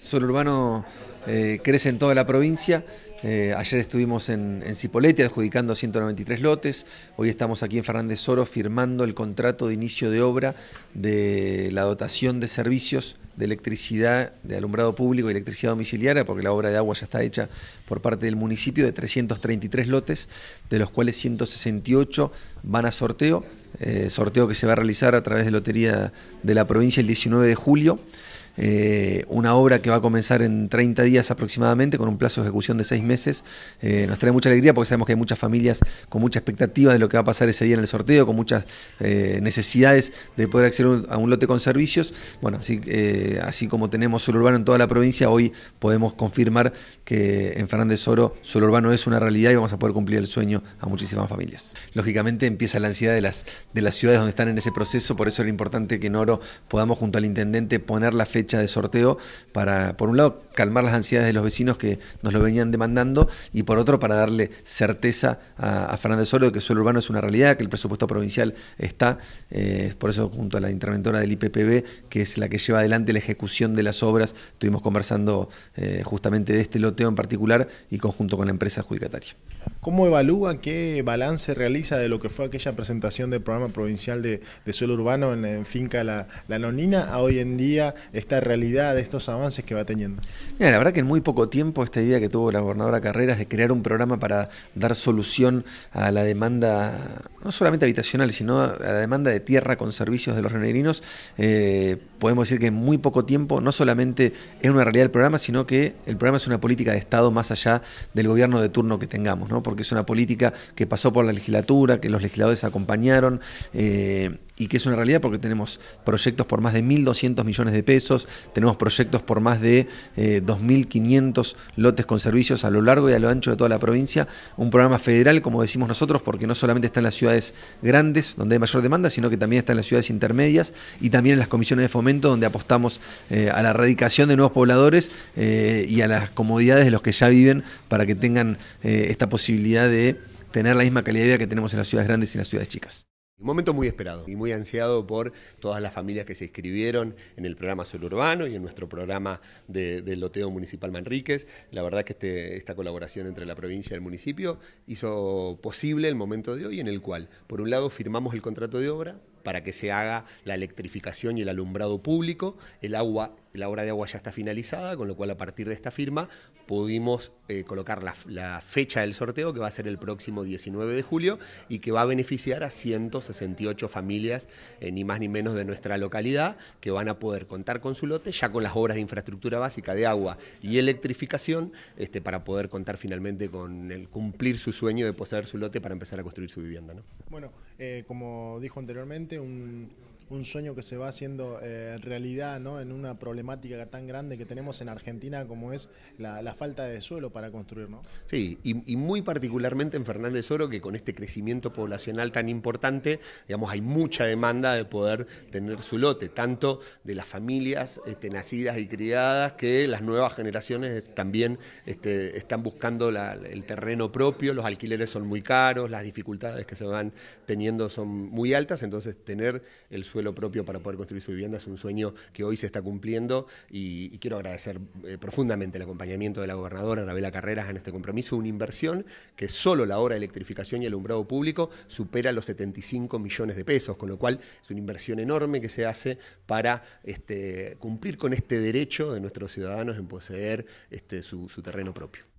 Suelo urbano eh, crece en toda la provincia. Eh, ayer estuvimos en, en adjudicando 193 lotes. Hoy estamos aquí en Fernández Oro firmando el contrato de inicio de obra de la dotación de servicios de electricidad, de alumbrado público y electricidad domiciliaria, porque la obra de agua ya está hecha por parte del municipio, de 333 lotes, de los cuales 168 van a sorteo, eh, sorteo que se va a realizar a través de Lotería de la Provincia el 19 de julio. Eh, una obra que va a comenzar en 30 días aproximadamente, con un plazo de ejecución de 6 meses. Eh, nos trae mucha alegría porque sabemos que hay muchas familias con mucha expectativa de lo que va a pasar ese día en el sorteo, con muchas eh, necesidades de poder acceder a un lote con servicios. Bueno, así, así como tenemos suelo urbano en toda la provincia, hoy podemos confirmar que en Fernández Oro suelo urbano es una realidad y vamos a poder cumplir el sueño a muchísimas familias. Lógicamente empieza la ansiedad de las, de las ciudades donde están en ese proceso, por eso era importante que en Oro podamos junto al intendente poner la fe hecha de sorteo para, por un lado, calmar las ansiedades de los vecinos que nos lo venían demandando y por otro, para darle certeza a, Fernández Solo de que el suelo urbano es una realidad, que el presupuesto provincial está, eh, por eso junto a la interventora del IPPB, que es la que lleva adelante la ejecución de las obras, estuvimos conversando eh, justamente de este loteo en particular y conjunto con la empresa adjudicataria. ¿Cómo evalúa qué balance realiza de lo que fue aquella presentación del programa provincial de, suelo urbano en, Finca la, la Nonina a hoy en día? realidad, de estos avances que va teniendo? Mira, la verdad que en muy poco tiempo esta idea que tuvo la gobernadora Carreras de crear un programa para dar solución a la demanda, no solamente habitacional, sino a la demanda de tierra con servicios de los renegrinos, eh, podemos decir que en muy poco tiempo no solamente es una realidad el programa, sino que el programa es una política de Estado más allá del gobierno de turno que tengamos, ¿no? porque es una política que pasó por la legislatura, que los legisladores acompañaron. Eh, y que es una realidad porque tenemos proyectos por más de 1.200 millones de pesos, tenemos proyectos por más de 2.500 eh, lotes con servicios a lo largo y a lo ancho de toda la provincia, un programa federal, como decimos nosotros, porque no solamente está en las ciudades grandes, donde hay mayor demanda, sino que también está en las ciudades intermedias y también en las comisiones de fomento, donde apostamos eh, a la erradicación de nuevos pobladores eh, y a las comodidades de los que ya viven para que tengan esta posibilidad de tener la misma calidad de vida que tenemos en las ciudades grandes y en las ciudades chicas. Un momento muy esperado y muy ansiado por todas las familias que se inscribieron en el programa Sol Urbano y en nuestro programa de, del Loteo Municipal Manríquez. La verdad que este, esta colaboración entre la provincia y el municipio hizo posible el momento de hoy en el cual, por un lado, firmamos el contrato de obra, para que se haga la electrificación y el alumbrado público. El agua, la obra de agua ya está finalizada, con lo cual a partir de esta firma pudimos eh, colocar la, fecha del sorteo, que va a ser el próximo 19 de julio, y que va a beneficiar a 168 familias, eh, ni más ni menos de nuestra localidad, que van a poder contar con su lote, ya con las obras de infraestructura básica de agua y electrificación, este, para poder contar finalmente con el cumplir su sueño de poseer su lote para empezar a construir su vivienda. ¿no? Bueno, eh, como dijo anteriormente, un, un sueño que se va haciendo eh, realidad ¿no? en una problemática tan grande que tenemos en Argentina como es la, falta de suelo para construir. ¿no? Sí, y, muy particularmente en Fernández Oro, que con este crecimiento poblacional tan importante, digamos, hay mucha demanda de poder tener su lote, tanto de las familias este, nacidas y criadas que las nuevas generaciones también este, están buscando el terreno propio, los alquileres son muy caros, las dificultades que se van teniendo son muy altas, entonces tener el suelo lo propio para poder construir su vivienda es un sueño que hoy se está cumpliendo y, quiero agradecer eh, profundamente el acompañamiento de la gobernadora Rabela Carreras en este compromiso, una inversión que solo la obra de electrificación y alumbrado público supera los 75 millones de pesos, con lo cual es una inversión enorme que se hace para este, cumplir con este derecho de nuestros ciudadanos en poseer este, su terreno propio.